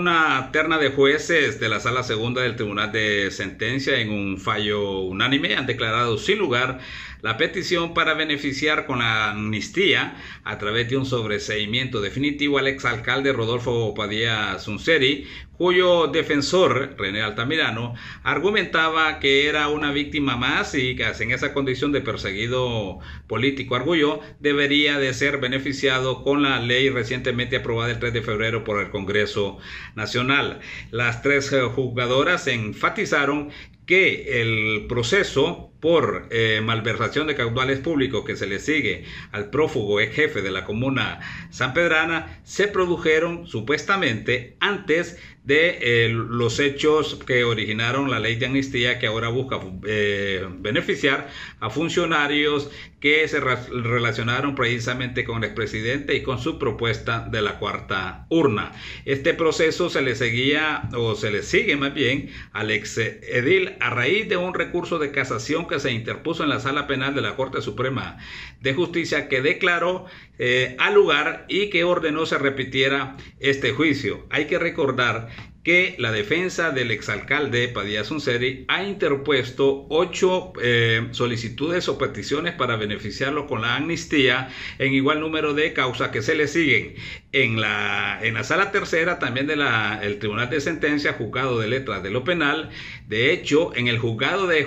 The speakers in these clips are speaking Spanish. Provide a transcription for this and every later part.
una terna de jueces de la Sala Segunda del Tribunal de Sentencia en un fallo unánime han declarado sin lugar la petición para beneficiar con la amnistía a través de un sobreseimiento definitivo al exalcalde Rodolfo Padilla Sunceri, cuyo defensor, René Altamirano, argumentaba que era una víctima más y que en esa condición de perseguido político arguyó, debería de ser beneficiado con la ley recientemente aprobada el 3 de febrero por el Congreso nacional. Las tres eh, jugadoras enfatizaron que el proceso por eh, malversación de caudales públicos que se le sigue al prófugo ex jefe de la comuna San Pedrana se produjeron supuestamente antes de eh, los hechos que originaron la ley de amnistía que ahora busca eh, beneficiar a funcionarios que se relacionaron precisamente con el expresidente y con su propuesta de la cuarta urna. Este proceso se le seguía o se le sigue más bien al ex edil a raíz de un recurso de casación que se interpuso en la Sala Penal de la Corte Suprema de Justicia que declaró eh, al lugar y que ordenó se repitiera este juicio. Hay que recordar que la defensa del exalcalde Padilla Sunceri ha interpuesto ocho eh, solicitudes o peticiones para beneficiarlo con la amnistía en igual número de causas que se le siguen. En la, en la, sala tercera también del el Tribunal de Sentencia, juzgado de letras de lo penal, de hecho, en el juzgado de,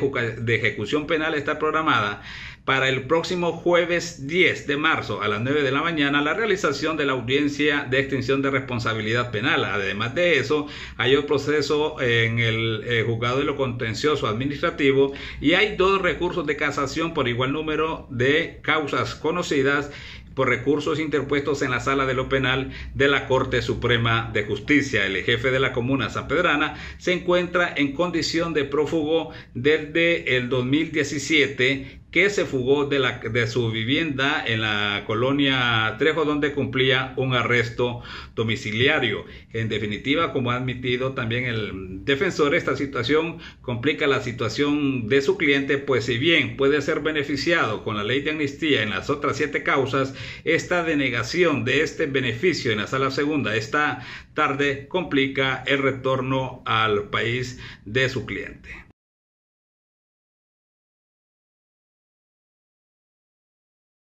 ejecución penal está programada para el próximo jueves 10 de marzo a las 9 de la mañana la realización de la audiencia de extinción de responsabilidad penal. Además de eso, hay un proceso en el eh, juzgado de lo contencioso administrativo y hay dos recursos de casación por igual número de causas conocidas por recursos interpuestos en la sala de lo penal de la Corte Suprema de Justicia. El jefe de la comuna San Pedrana se encuentra en condición de prófugo desde el 2017 que se fugó de, su vivienda en la colonia Trejo, donde cumplía un arresto domiciliario. En definitiva, como ha admitido también el defensor, esta situación complica la situación de su cliente, pues si bien puede ser beneficiado con la ley de amnistía en las otras siete causas, esta denegación de este beneficio en la sala segunda esta tarde complica el retorno al país de su cliente.